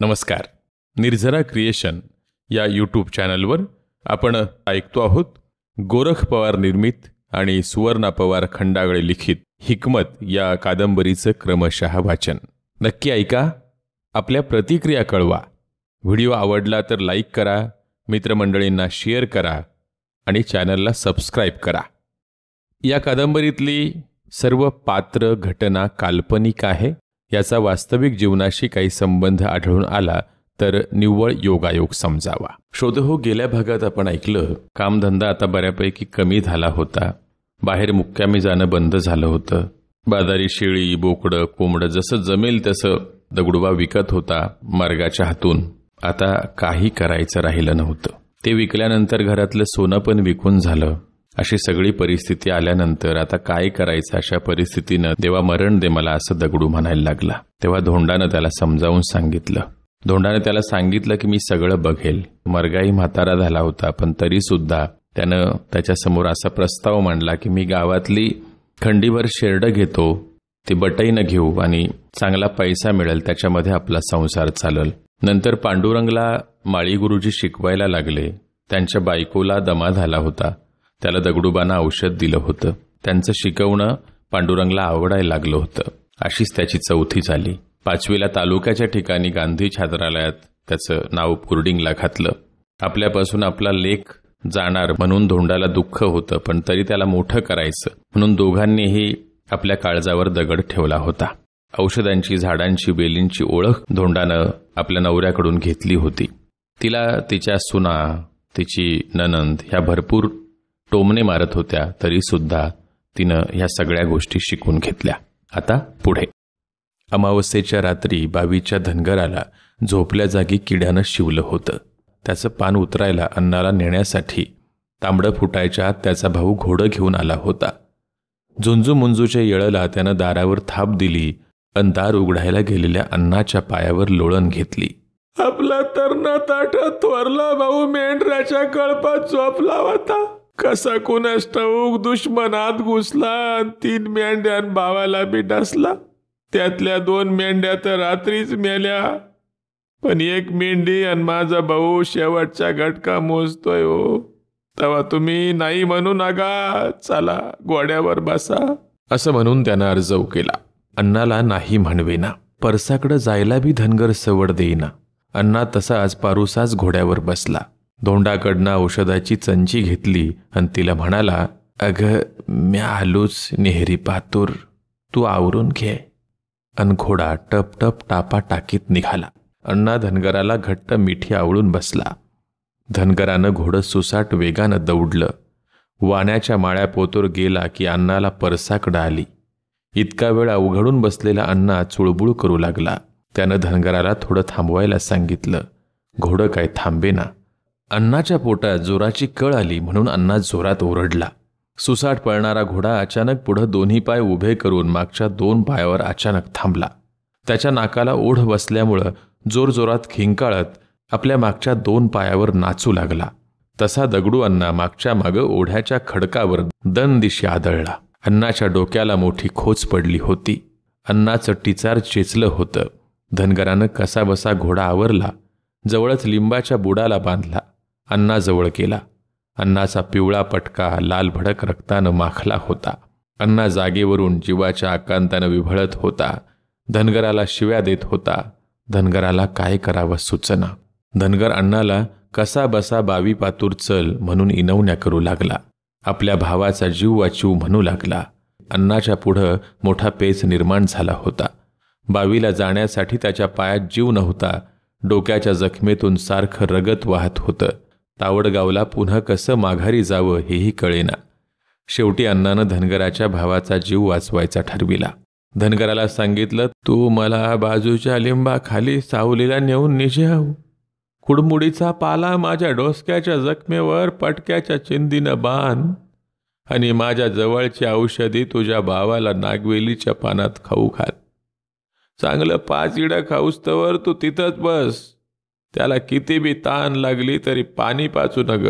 नमस्कार निर्झरा क्रिएशन या यूट्यूब चॅनलवर आपण ऐकतो आहोत गोरख पवार निर्मित आणि सुवर्णा पवार खंडागळे लिखित हिकमत या कादंबरीचं क्रमशः वाचन नक्की ऐका आपल्या प्रतिक्रिया कळवा व्हिडिओ आवडला तर लाईक करा मित्रमंडळींना शेअर करा आणि चॅनलला सबस्क्राईब करा या कादंबरीतली सर्व पात्र घटना काल्पनिक आहे याचा वास्तविक जीवनाशी काही संबंध आढळून आला तर निव्वळ योगायोग समजावा शोधहो गेल्या भागात आपण ऐकलं कामधंदा आता बऱ्यापैकी कमी झाला होता बाहेर मुक्कामी जाणं बंद झालं होतं बाजारी शेळी बोकडं कोंबडं जसं जमेल तसं दगडुबा विकत होता मार्गाच्या हातून आता काही करायचं राहिलं नव्हतं ते विकल्यानंतर घरातलं सोनं पण विकून झालं अशी सगळी परिस्थिती आल्यानंतर आता काय करायचं अशा परिस्थितीनं देवा मरण दे मला असं दगडू म्हणायला लागला तेव्हा धोंडानं त्याला समजावून सांगितलं धोंडानं त्याला सांगितलं की मी सगळं बघेल मरगाई म्हातारा झाला होता पण तरी सुद्धा त्यानं त्याच्यासमोर असा प्रस्ताव मांडला की मी गावातली खंडीवर शेरडं घेतो ती बटईनं घेऊ आणि चांगला पैसा मिळेल त्याच्यामध्ये आपला संसार चालल नंतर पांडुरंगला माळी गुरुजी शिकवायला लागले त्यांच्या बायकोला दमा झाला होता त्याला दगडूबांना औषध दिलं होतं त्यांचं शिकवणं पांडुरंगला आवडायला लागलं होतं अशीच त्याची चौथी झाली पाचवीला तालुक्याच्या ठिकाणी गांधी छात्रालयात त्याचं नाव पुर्डिंगला घातलं आपल्यापासून आपला लेख जाणार म्हणून धोंडाला दुःख होतं पण तरी त्याला मोठं करायचं म्हणून दोघांनीही आपल्या काळजावर दगड ठेवला होता औषधांची झाडांची बेलींची ओळख धोंडानं आपल्या नवऱ्याकडून घेतली होती तिला तिच्या सुना तिची ननंद ह्या भरपूर टोमने मारत होत्या तरी सुद्धा तिनं ह्या सगळ्या गोष्टी शिकून घेतल्या आता पुढे अमावस्येच्या रात्री बावीच्या धनगराला झोपल्या जागी किड्यानं शिवलं होतं त्याचं पान उतरायला अन्नाला नेण्यासाठी तांबडं फुटायच्या त्याचा भाऊ घोडं घेऊन आला होता झुंजू मुंजूच्या येळला त्यानं दारावर थाप दिली अन दार उघडायला गेलेल्या अन्नाच्या पायावर लोळण घेतली आपला तरणा ताट त्वरला भाऊ मेंढराच्या कळपात झोपला होता कसा कोणास ठाऊक दुश्मन आत घुसला आणि तीन मेंढ्यान भावाला बिटासला त्यातल्या दोन मेंढ्या तर रात्रीच मेल्या पण एक मेंढी आणि माझा भाऊ शेवटचा घटका मोजतोय हो तेव्हा तुम्ही नाही म्हणू नका चला घोड्यावर बसा असं म्हणून त्यानं अर्जव केला अण्णाला नाही म्हणवेना परसाकडं जायला बी धनगर सवड देईना अण्णा तसाच पारुसाच घोड्यावर बसला धोंडाकडनं औषधाची चंची घेतली आणि तिला म्हणाला अगं म्या आलोच नेहरी पातूर तू आवरून घे अन घोडा टप टप टापा टाकीत निघाला अण्णा धनगराला घट्ट मिठी आवळून बसला धनगरानं घोडं सुसाट वेगानं दौडलं वाण्याच्या माळ्या पोतोर गेला की अण्णाला परसाकडं आली इतका वेळ अवघडून बसलेला अण्णा चुळबुळ करू लागला त्यानं धनगराला थोडं थांबवायला सांगितलं घोडं काय थांबेना अण्णाच्या पोटात जोराची कळ आली म्हणून अण्णा जोरात ओरडला सुसाट पळणारा घोडा अचानक पुढं दोन्ही पाय उभे करून मागच्या दोन पायावर अचानक थांबला त्याच्या नाकाला ओढ बसल्यामुळं जोरजोरात खिंकाळत आपल्या मागच्या दोन पायावर नाचू लागला तसा दगडू अण्णा मागच्या मागं ओढ्याच्या खडकावर दन दिशी आदळला अन्नाच्या डोक्याला मोठी खोच पडली होती अण्णाचं टिचार चेचलं होतं धनगरानं कसाबसा घोडा आवरला जवळच लिंबाच्या बुडाला बांधला अण्णाजवळ केला अण्णाचा पिवळा पटका लाल भडक रक्तानं माखला होता अण्णा जागेवरून जीवाच्या आकांतानं विभळत होता धनगराला शिव्या देत होता धनगराला काय करावं सुचना धनगर अण्णाला कसा बसा बावी पातूर चल म्हणून इनवण्या करू लागला आपल्या भावाचा जीव वाचीव म्हणू लागला अण्णाच्या पुढं मोठा पेच निर्माण झाला होता बावीला जाण्यासाठी त्याच्या पायात जीव नव्हता डोक्याच्या जखमेतून सारखं रगत वाहत होतं तावडगावला पुन्हा कसं माघारी जावं हेही कळेना शेवटी अण्णानं धनगराच्या भावाचा जीव वाचवायचा ठरविला धनगराला सांगितलं तू मला बाजूच्या लिंबाखाली सावलीला नेऊन निजाव कुडमुडीचा पाला माझ्या डोसक्याच्या जखमेवर पटक्याच्या चिंदीनं बांध आणि माझ्या जवळची औषधी तुझ्या भावाला नागवेलीच्या पानात खाऊ खात चांगलं पाच इडं खाऊस्तवर तू तिथंच बस त्याला किती बी ताण लागली तरी पाणी पाचू नग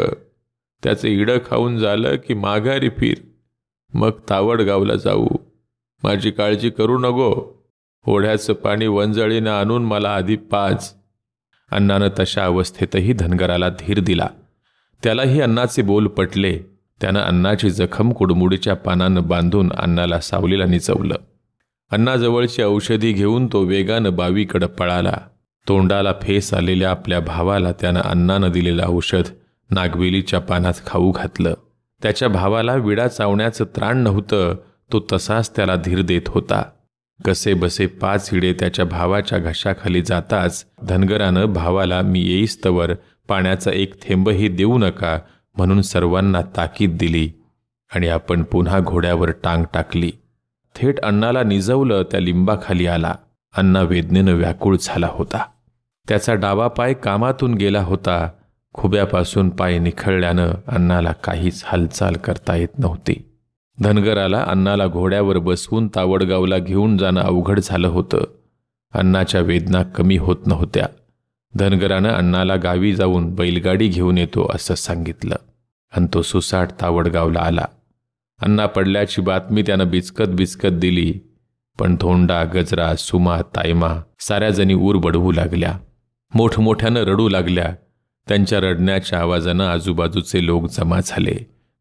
त्याचं इडं खाऊन झालं की माघारी फिर मग तावडगावला जाऊ माझी काळजी करू नको ओढ्याचं पाणी वंजळीनं आणून मला आधी पाच अण्णानं तशा अवस्थेतही धनगराला धीर दिला त्यालाही अण्णाचे बोल पटले त्यानं अन्नाची जखम कुडमुडीच्या पानानं बांधून अण्णाला सावलीला निचवलं अण्णाजवळची औषधी घेऊन तो वेगानं बावीकडं पळाला तोंडाला फेस आलेल्या आपल्या भावाला त्यानं अन्नानं दिलेलं औषध नागवेलीच्या पानात खाऊ घातलं त्याच्या भावाला विडा चावण्याचं त्राण नव्हतं तो तसाच त्याला धीर देत होता कसे बसे पाच हिडे त्याच्या भावाच्या घशाखाली जाताच धनगरानं भावाला मी येईस्तवर पाण्याचा एक थेंबही देऊ नका म्हणून सर्वांना ताकीद दिली आणि आपण पुन्हा घोड्यावर टांग टाकली थेट अण्णाला निजवलं त्या लिंबाखाली आला अण्णा वेदनेनं व्याकुळ झाला होता त्याचा डावा पाय कामातून गेला होता खुब्यापासून पाय निखळल्यानं अण्णाला काहीच हालचाल करता येत नव्हती धनगराला अण्णाला घोड्यावर बसवून तावडगावला घेऊन जाणं अवघड झालं होतं अण्णाच्या वेदना कमी होत नव्हत्या धनगरानं अण्णाला गावी जाऊन बैलगाडी घेऊन येतो असं सांगितलं आणि तो सुसाट तावडगावला आला अन्ना पडल्याची बातमी त्यानं बिचकत बिचकत दिली पण धोंडा गजरा सुमा तायमा साऱ्याजणी ऊर बडवू लागल्या मोठमोठ्यानं रडू लागल्या त्यांच्या रडण्याच्या आवाजानं आजूबाजूचे लोक जमा झाले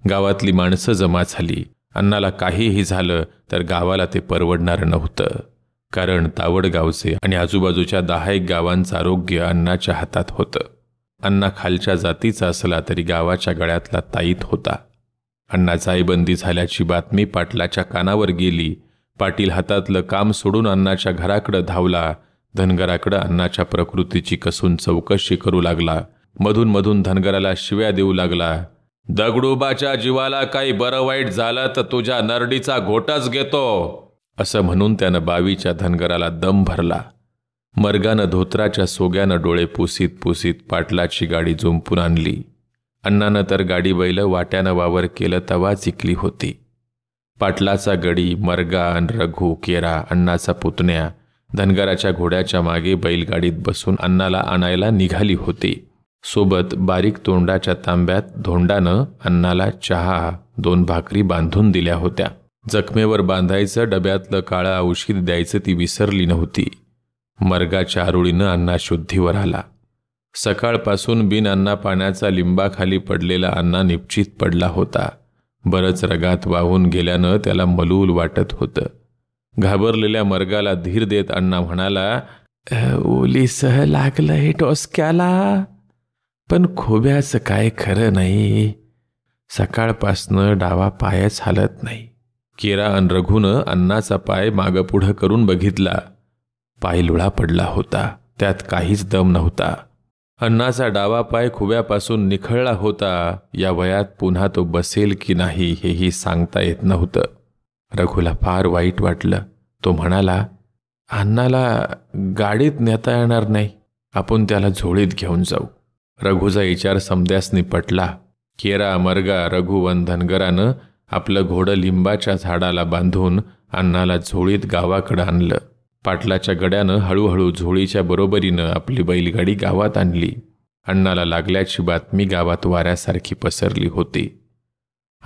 गावातली माणसं जमा झाली अण्णाला काहीही झालं तर गावाला ते परवडणारं नव्हतं कारण तावडगावचे आणि आजूबाजूच्या दहा एक गावांचं आरोग्य अण्णाच्या हातात होतं अण्णा खालच्या जातीचा असला तरी गावाच्या गळ्यातला ताईत होता अण्णा जाईबंदी झाल्याची बातमी पाटलाच्या कानावर गेली पाटील हातातलं काम सोडून अण्णाच्या घराकडं धावला धनगराकडं अन्नाच्या प्रकृतीची कसून चौकशी करू लागला मधून मधून धनगराला शिव्या देऊ लागला दगडूबाच्या जीवाला काही बरं वाईट झालं तर तुझ्या नरडीचा घोटाच घेतो असं म्हणून त्यानं बावीच्या धनगराला दम भरला मर्गानं धोत्राच्या सोग्यानं डोळे पुसीत पुसीत पाटलाची गाडी झुंपून आणली अण्णानं तर गाडी बैल वाट्यानं वावर केलं तवा चिकली होती पाटलाचा गडी मर्गा अन रघू केरा अण्णाचा पुतण्या धनगराच्या घोड्याच्या मागे बैलगाडीत बसून अन्नाला आणायला निघाली होती सोबत बारीक तोंडाच्या तांब्यात धोंडानं अन्नाला चहा दोन भाकरी बांधून दिल्या होत्या जखमेवर बांधायचं डब्यातलं काळं औषध द्यायचं ती विसरली नव्हती मर्गाच्या आरुळीनं अण्णा शुद्धीवर आला सकाळपासून बिन अन्ना पाण्याचा लिंबाखाली पडलेला अण्णा निप्चित पडला होता बरंच रगात वाहून गेल्यानं त्याला मलूल वाटत होतं घाबरलेल्या मर्गाला धीर देत अण्णा म्हणाला ओली सह लागलं हे टोसक्याला पण खोब्याचं काय खरं नाही सकाळपासनं डावा पायच हालत नाही केरा अन रघुनं अण्णाचा पाय मागं पुढं करून बघितला पाय लुळा पडला होता त्यात काहीच दम नव्हता अण्णाचा डावा पाय खुब्यापासून निखळला होता या वयात पुन्हा तो बसेल की नाही हेही सांगता येत नव्हतं रघुला फार वाईट वाटलं तो म्हणाला अण्णाला गाडीत नेता येणार नाही आपण त्याला झोळीत घेऊन जाऊ रघुचा विचार समद्यास निपटला केरा मरगा रघुवन धनगरानं आपलं घोडं लिंबाच्या झाडाला बांधून अण्णाला झोळीत गावाकडं आणलं पाटलाच्या गड्यानं हळूहळू झोळीच्या बरोबरीनं आपली बैलगाडी गावात आणली अण्णाला लागल्याची बातमी गावात वाऱ्यासारखी पसरली होती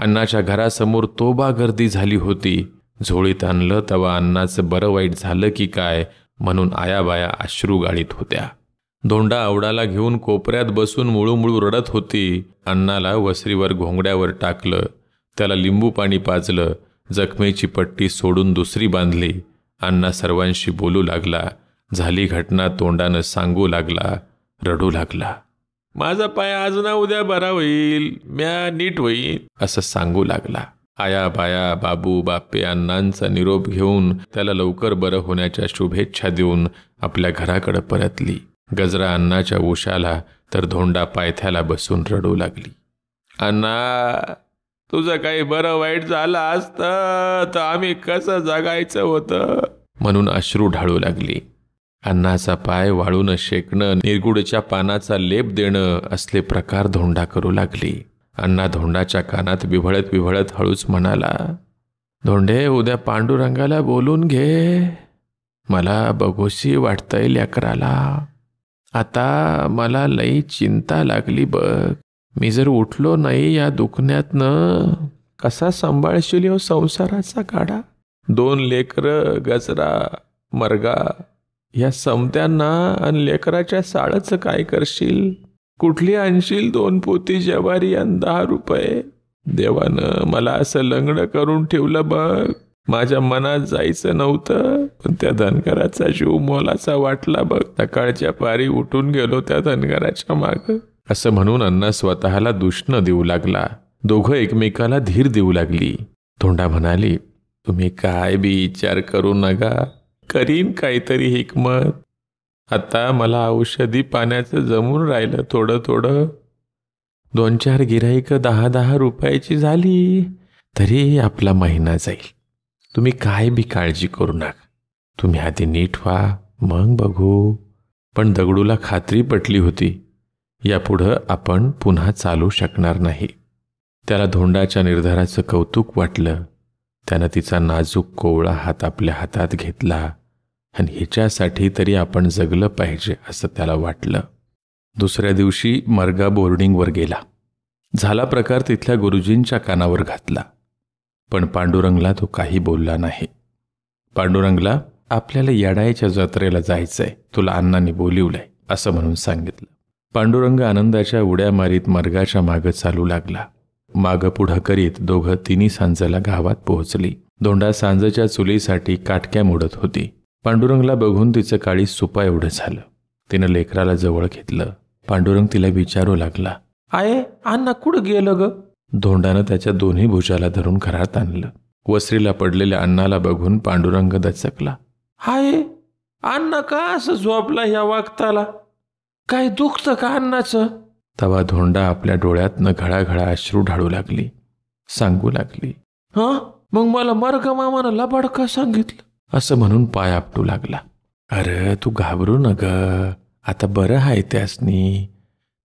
अण्णाच्या घरासमोर तोबा गर्दी झाली होती झोळीत आणलं तेव्हा अण्णाचं बरं वाईट झालं की काय म्हणून आयाबाया अश्रू गाळीत होत्या धोंडा आवडाला घेऊन कोपऱ्यात बसून मुळूमुळू रडत होती अण्णाला वसरीवर घोंगड्यावर टाकलं त्याला लिंबू पाणी पाजलं जखमेची पट्टी सोडून दुसरी बांधली अण्णा सर्वांशी बोलू लागला झाली घटना तोंडानं सांगू लागला रडू लागला माझा पाय आज ना उद्या बरा होईल म्या नीट होईल असं सांगू लागला आया बाया बाबू बापे अण्णांचा निरोप घेऊन त्याला लवकर बरं होण्याच्या शुभेच्छा देऊन आपल्या घराकडे परतली गजरा अण्णाच्या उशाला तर धोंडा पायथ्याला बसून रडू लागली अण्णा तुझं काही बरं वाईट झालं असतं तर आम्ही कसं जगायचं होतं म्हणून अश्रू ढाळू लागली अन्नाचा पाय वाळून शेकणं निरगुडच्या पानाचा लेप देणं असले प्रकार धोंडा करू लागली अण्णा धोंडाच्या कानात विव्हळत विव्हळत हळूच म्हणाला धोंडे उद्या पांडुरंगाला बोलून घे मला बघोशी वाटतंय लेकराला आता मला लई चिंता लागली बघ मी जर उठलो नाही या दुखण्यातनं कसा सांभाळशील हो संसाराचा काढा दोन लेकरं गजरा मरगा या समत्यांना आणि लेकराच्या साळचं काय करशील कुठली आणशील दोन पोती जवारी आणि दहा रुपये देवानं मला असं लंगडं करून ठेवलं बघ माझ्या मनात जायचं नव्हतं पण त्या धनगराचा जीव मोलाचा वाटला बघ सकाळच्या पारी उठून गेलो त्या धनगराच्या माग असं म्हणून अण्णा स्वतःला दुष्ण देऊ लागला दोघं एकमेकाला धीर देऊ लागली धोंडा म्हणाली तुम्ही काय बी विचार करू नका करीन काहीतरी हिकमत आता मला औषधी पाण्याचं जमून राहिलं थोडं थोडं दोन चार गिराईक दहा दहा रुपयाची झाली तरी आपला महिना जाईल तुम्ही काय बी काळजी करू नका तुम्ही आधी नीट व्हा मग बघू पण दगडूला खात्री पटली होती यापुढं आपण पुन्हा चालू शकणार नाही त्याला धोंडाच्या निर्धाराचं कौतुक वाटलं त्यानं तिचा नाजूक कोवळा हात आपल्या हातात घेतला आणि हिच्यासाठी तरी आपण जगलं पाहिजे असं त्याला वाटलं दुसऱ्या दिवशी मर्गा बोर्डिंगवर गेला झाला प्रकार तिथल्या गुरुजींच्या कानावर घातला पण पांडुरंगला तो काही बोलला नाही पांडुरंगला आपल्याला याडायच्या जत्रेला जायचंय तुला अण्णांनी बोलिवलंय असं म्हणून सांगितलं पांडुरंग आनंदाच्या उड्या मारीत मर्गाच्या मागं चालू लागला मागपुढं करीत दोघं तिन्ही सांजाला गावात पोहोचली धोंडा सांजच्या चुलीसाठी काटक्या मोडत होती पांडुरंगला बघून तिचं काळी सुपा एवढं झालं तिनं लेकराला जवळ घेतलं पांडुरंग तिला विचारू लागला आये अण्णा कुठं गेलं ग धोंडानं त्याच्या दोन्ही भुजाला धरून घरात आणलं वसरीला पडलेल्या अण्णाला बघून पांडुरंग दचकला हाय अण्णा का असं झोपला ह्या वागताला काय दुखतं का अण्णाचं तवा धोंडा आपल्या डोळ्यातनं घळाघळा अश्रू ढाळू लागली सांगू लागली हा मग मला मार्ग मामानं लबाड का सांगितलं असं म्हणून पाय आपटू लागला अरे तू घाबरू न आता बरं आहे त्यासनी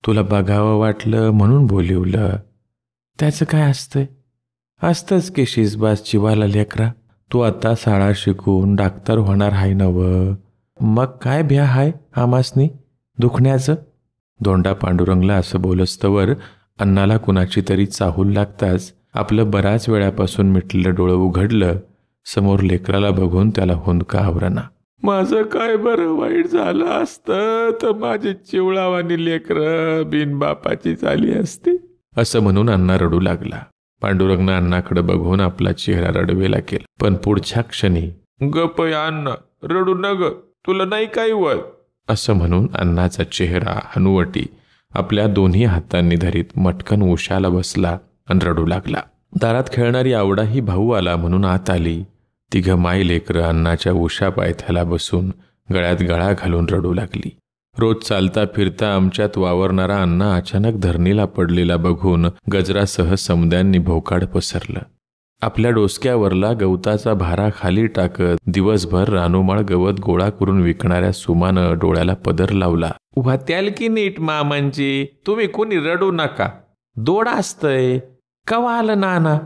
तुला बघावं वाटलं म्हणून बोलिवलं त्याचं काय असतंय असतंच की शिजबास जीवाला लेकरा तू आता शाळा शिकून डाक्टर होणार आहे नव मग काय भ्या हाय आमासनी दुखण्याचं धोंडा पांडुरंगला असं बोलस्तवर अन्नाला कुणाची तरी चाहूल लागताच आपलं बराच वेळापासून मिटलेलं डोळं उघडलं समोर लेकराला बघून त्याला हुंदका आवरना माझं काय बरं वाईट झालं असत तर माझी चिवळावानी लेकर बिनबापाची झाली असती असं म्हणून अण्णा रडू लागला पांडुरंगनं अण्णाकडे बघून आपला चेहरा रडवेला केला पण पुढच्या क्षणी गप अण्णा रडू न ग तुला नाही काही वय असं म्हणून अण्णाचा चेहरा हनुवटी आपल्या दोन्ही हातांनी धरीत मटकन उशाला बसला आणि रडू लागला दारात खेळणारी आवडाही भाऊ आला म्हणून आत आली तिघं माई लेकर अण्णाच्या उशा पायथ्याला बसून गळ्यात गळा घालून रडू लागली रोज चालता फिरता आमच्यात वावरणारा अण्णा अचानक धरणीला पडलेला बघून गजरासह समद्यांनी भोकाड पसरलं आपल्या डोसक्यावरला गवताचा भारा खाली टाकत दिवसभर रानोमाळ गवत गोळा करून विकणाऱ्या सुमानं डोळ्याला पदर लावला त्याल की नीट मामांची तुम्ही कोणी रडू नका दोड असतय कवा आलं नाना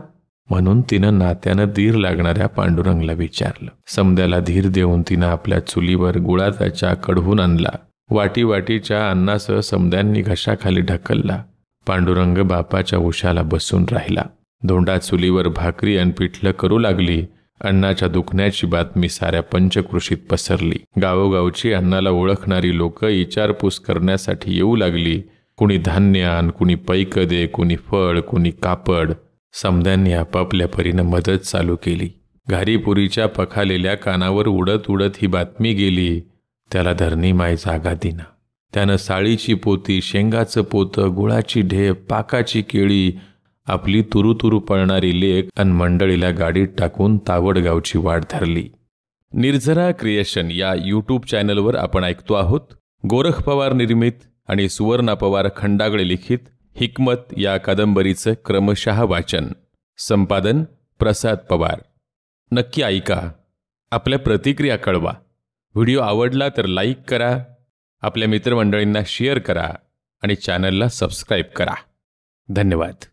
म्हणून तिनं नात्यानं धीर लागणाऱ्या पांडुरंगला विचारलं समद्याला धीर देऊन तिनं आपल्या चुलीवर गुळाचा चा कढवून आणला वाटी वाटीच्या अन्नासह समद्यांनी घशाखाली ढकलला पांडुरंग बापाच्या उशाला बसून राहिला धोंडा चुलीवर भाकरी आणि पिठलं करू लागली अन्नाच्या दुखण्याची बातमी साऱ्या पंचकृषीत पसरली गावोगावची अन्नाला ओळखणारी लोक इचारपूस करण्यासाठी येऊ लागली कुणी धान्य आण कुणी पैकदे कुणी फळ कुणी कापड समध्यांनी आपापल्या परीनं मदत चालू केली घारीपुरीच्या पखालेल्या कानावर उडत उडत ही बातमी गेली त्याला धरणी माय जागा दिना त्यानं साळीची पोती शेंगाचं पोतं गुळाची ढेप पाकाची केळी आपली तुरुतुरू तुरू पळणारी लेख अन मंडळीला गाडीत टाकून तावडगावची वाट धरली निर्झरा क्रिएशन या यूट्यूब चॅनलवर आपण ऐकतो आहोत गोरख पवार निर्मित आणि सुवर्णा पवार खंडागळे लिखित हिकमत या कादंबरीचं क्रमशः वाचन संपादन प्रसाद पवार नक्की ऐका आपल्या प्रतिक्रिया कळवा व्हिडिओ आवडला तर लाईक करा आपल्या मित्रमंडळींना शेअर करा आणि चॅनलला सबस्क्राईब करा धन्यवाद